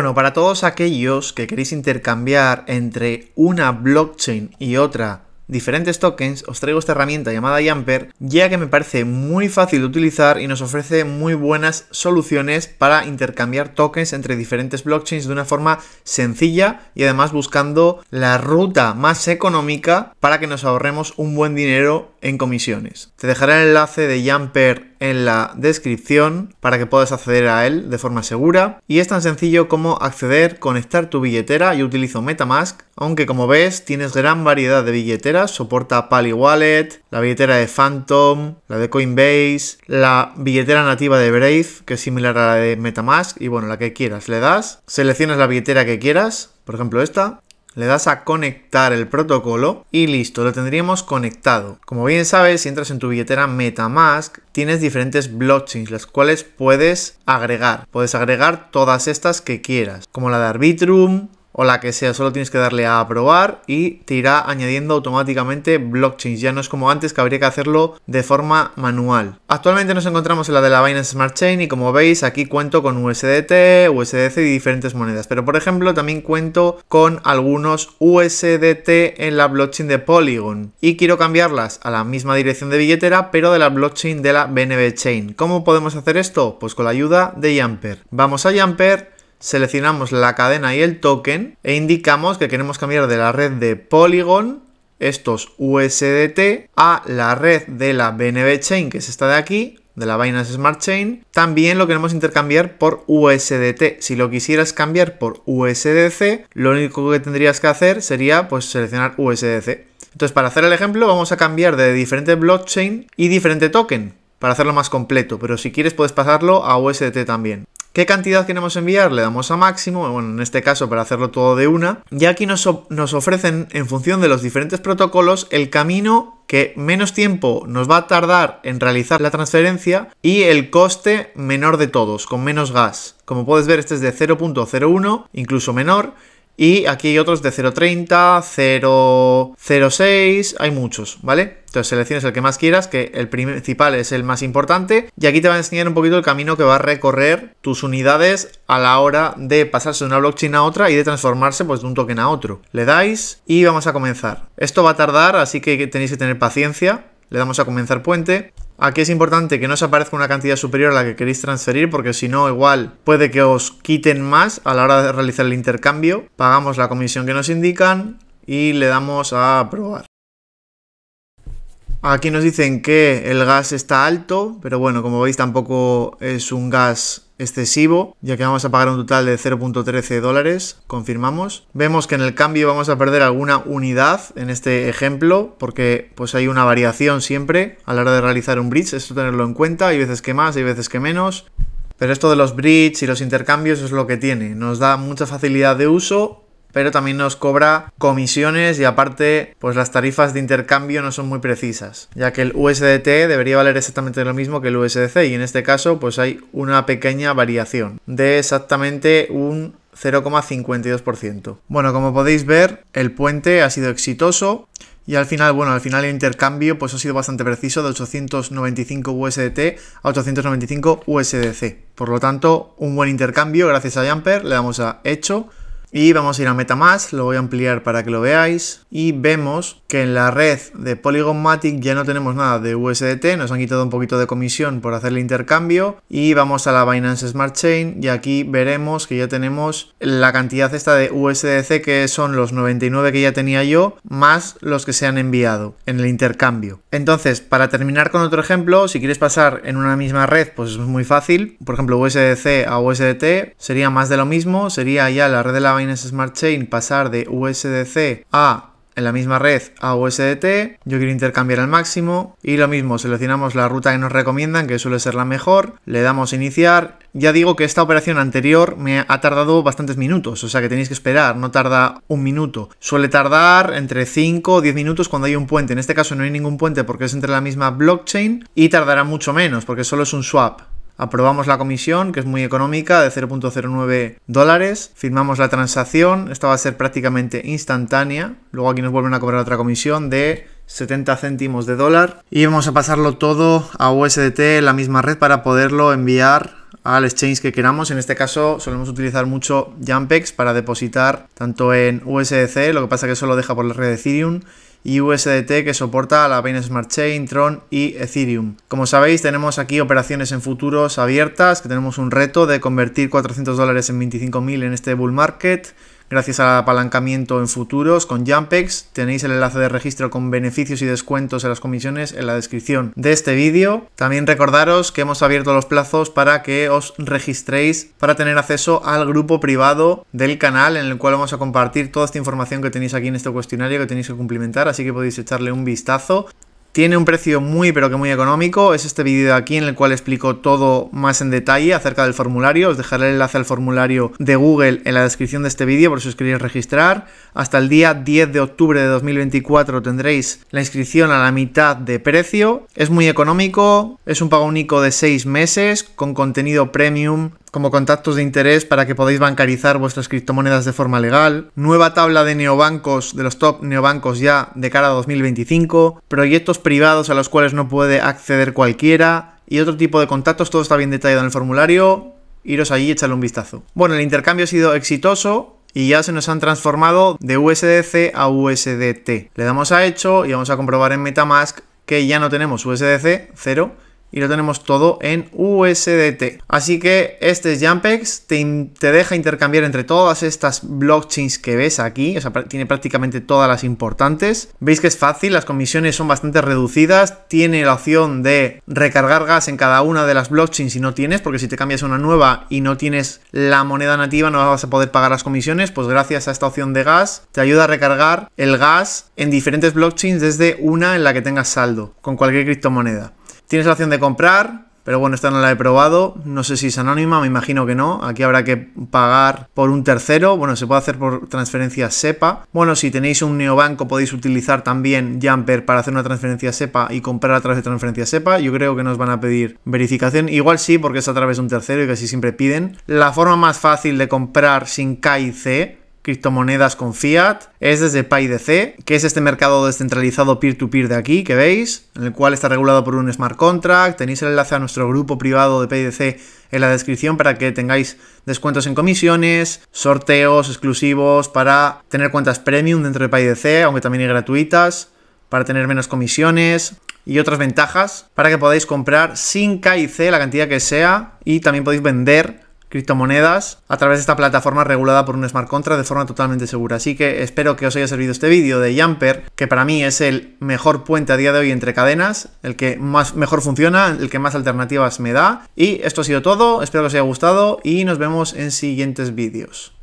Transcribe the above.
Bueno, para todos aquellos que queréis intercambiar entre una blockchain y otra diferentes tokens, os traigo esta herramienta llamada Jumper, ya que me parece muy fácil de utilizar y nos ofrece muy buenas soluciones para intercambiar tokens entre diferentes blockchains de una forma sencilla y además buscando la ruta más económica para que nos ahorremos un buen dinero en comisiones. Te dejaré el enlace de Jumper en la descripción para que puedas acceder a él de forma segura y es tan sencillo como acceder, conectar tu billetera, yo utilizo Metamask, aunque como ves tienes gran variedad de billeteras, soporta Pali Wallet, la billetera de Phantom, la de Coinbase, la billetera nativa de Brave, que es similar a la de Metamask y bueno, la que quieras, le das, seleccionas la billetera que quieras, por ejemplo esta, le das a conectar el protocolo y listo, lo tendríamos conectado. Como bien sabes, si entras en tu billetera Metamask, tienes diferentes blockchains, las cuales puedes agregar. Puedes agregar todas estas que quieras, como la de Arbitrum, o la que sea, solo tienes que darle a aprobar y te irá añadiendo automáticamente blockchains. Ya no es como antes que habría que hacerlo de forma manual. Actualmente nos encontramos en la de la Binance Smart Chain y como veis aquí cuento con USDT, USDC y diferentes monedas. Pero por ejemplo también cuento con algunos USDT en la blockchain de Polygon y quiero cambiarlas a la misma dirección de billetera pero de la blockchain de la BNB Chain. ¿Cómo podemos hacer esto? Pues con la ayuda de Jumper. Vamos a Jumper seleccionamos la cadena y el token e indicamos que queremos cambiar de la red de Polygon estos USDT a la red de la BNB Chain, que es esta de aquí, de la Binance Smart Chain. También lo queremos intercambiar por USDT. Si lo quisieras cambiar por USDC, lo único que tendrías que hacer sería pues seleccionar USDC. Entonces, para hacer el ejemplo, vamos a cambiar de diferente blockchain y diferente token para hacerlo más completo, pero si quieres puedes pasarlo a USDT también. ¿Qué cantidad queremos enviar? Le damos a máximo, bueno, en este caso para hacerlo todo de una. Y aquí nos, nos ofrecen, en función de los diferentes protocolos, el camino que menos tiempo nos va a tardar en realizar la transferencia y el coste menor de todos, con menos gas. Como puedes ver, este es de 0.01, incluso menor, y aquí hay otros de 0.30, 0.06, hay muchos, ¿vale? Entonces selecciones el que más quieras, que el principal es el más importante. Y aquí te va a enseñar un poquito el camino que va a recorrer tus unidades a la hora de pasarse de una blockchain a otra y de transformarse pues, de un token a otro. Le dais y vamos a comenzar. Esto va a tardar, así que tenéis que tener paciencia. Le damos a comenzar puente Aquí es importante que no os aparezca una cantidad superior a la que queréis transferir porque si no igual puede que os quiten más a la hora de realizar el intercambio. Pagamos la comisión que nos indican y le damos a aprobar. Aquí nos dicen que el gas está alto, pero bueno, como veis tampoco es un gas excesivo, ya que vamos a pagar un total de 0.13 dólares, confirmamos. Vemos que en el cambio vamos a perder alguna unidad en este ejemplo, porque pues hay una variación siempre a la hora de realizar un bridge, esto tenerlo en cuenta, hay veces que más, hay veces que menos. Pero esto de los bridges y los intercambios es lo que tiene, nos da mucha facilidad de uso pero también nos cobra comisiones y aparte, pues las tarifas de intercambio no son muy precisas, ya que el USDT debería valer exactamente lo mismo que el USDC y en este caso, pues hay una pequeña variación de exactamente un 0,52%. Bueno, como podéis ver, el puente ha sido exitoso. Y al final, bueno, al final el intercambio pues ha sido bastante preciso de 895 USDT a 895 USDC. Por lo tanto, un buen intercambio gracias a Jumper, le damos a hecho y vamos a ir a MetaMask, lo voy a ampliar para que lo veáis. Y vemos que en la red de Polygonmatic ya no tenemos nada de USDT, nos han quitado un poquito de comisión por hacer el intercambio. Y vamos a la Binance Smart Chain y aquí veremos que ya tenemos la cantidad esta de USDC que son los 99 que ya tenía yo, más los que se han enviado en el intercambio. Entonces, para terminar con otro ejemplo, si quieres pasar en una misma red, pues es muy fácil. Por ejemplo, USDC a USDT sería más de lo mismo, sería ya la red de la Smart Chain pasar de USDC a en la misma red a USDT, yo quiero intercambiar al máximo y lo mismo, seleccionamos la ruta que nos recomiendan, que suele ser la mejor, le damos iniciar, ya digo que esta operación anterior me ha tardado bastantes minutos, o sea que tenéis que esperar, no tarda un minuto. Suele tardar entre 5 o 10 minutos cuando hay un puente, en este caso no hay ningún puente porque es entre la misma blockchain y tardará mucho menos porque solo es un swap. Aprobamos la comisión, que es muy económica, de 0.09 dólares. Firmamos la transacción, esta va a ser prácticamente instantánea. Luego aquí nos vuelven a cobrar otra comisión de 70 céntimos de dólar. Y vamos a pasarlo todo a USDT, la misma red, para poderlo enviar al exchange que queramos. En este caso solemos utilizar mucho Jumpex para depositar tanto en USDC, lo que pasa que solo deja por la red Ethereum, y USDT que soporta la Binance Smart Chain, Tron y Ethereum. Como sabéis, tenemos aquí operaciones en futuros abiertas, que tenemos un reto de convertir 400 dólares en 25.000 en este bull market gracias al apalancamiento en futuros con Jumpex. Tenéis el enlace de registro con beneficios y descuentos en las comisiones en la descripción de este vídeo. También recordaros que hemos abierto los plazos para que os registréis para tener acceso al grupo privado del canal en el cual vamos a compartir toda esta información que tenéis aquí en este cuestionario que tenéis que cumplimentar, así que podéis echarle un vistazo. Tiene un precio muy pero que muy económico, es este vídeo aquí en el cual explico todo más en detalle acerca del formulario, os dejaré el enlace al formulario de Google en la descripción de este vídeo por si os queréis registrar. Hasta el día 10 de octubre de 2024 tendréis la inscripción a la mitad de precio, es muy económico, es un pago único de 6 meses con contenido premium como contactos de interés para que podáis bancarizar vuestras criptomonedas de forma legal, nueva tabla de neobancos, de los top neobancos ya de cara a 2025, proyectos privados a los cuales no puede acceder cualquiera y otro tipo de contactos, todo está bien detallado en el formulario, iros allí y echarle un vistazo. Bueno, el intercambio ha sido exitoso, y ya se nos han transformado de USDC a USDT. Le damos a hecho y vamos a comprobar en Metamask que ya no tenemos USDC cero y lo tenemos todo en USDT. Así que este es Jampex te, te deja intercambiar entre todas estas blockchains que ves aquí, o tiene prácticamente todas las importantes. Veis que es fácil, las comisiones son bastante reducidas, tiene la opción de recargar gas en cada una de las blockchains si no tienes, porque si te cambias una nueva y no tienes la moneda nativa no vas a poder pagar las comisiones, pues gracias a esta opción de gas te ayuda a recargar el gas en diferentes blockchains desde una en la que tengas saldo, con cualquier criptomoneda. Tienes la opción de comprar, pero bueno, esta no la he probado. No sé si es anónima, me imagino que no. Aquí habrá que pagar por un tercero. Bueno, se puede hacer por transferencia SEPA. Bueno, si tenéis un neobanco podéis utilizar también Jumper para hacer una transferencia SEPA y comprar a través de transferencia SEPA. Yo creo que nos van a pedir verificación. Igual sí, porque es a través de un tercero y casi siempre piden. La forma más fácil de comprar sin KIC criptomonedas con fiat, es desde paydc que es este mercado descentralizado peer-to-peer de aquí que veis, en el cual está regulado por un smart contract. Tenéis el enlace a nuestro grupo privado de paydc en la descripción para que tengáis descuentos en comisiones, sorteos exclusivos para tener cuentas premium dentro de paydc aunque también hay gratuitas, para tener menos comisiones y otras ventajas para que podáis comprar sin c la cantidad que sea y también podéis vender criptomonedas a través de esta plataforma regulada por un smart contract de forma totalmente segura. Así que espero que os haya servido este vídeo de Jumper, que para mí es el mejor puente a día de hoy entre cadenas, el que más mejor funciona, el que más alternativas me da. Y esto ha sido todo, espero que os haya gustado y nos vemos en siguientes vídeos.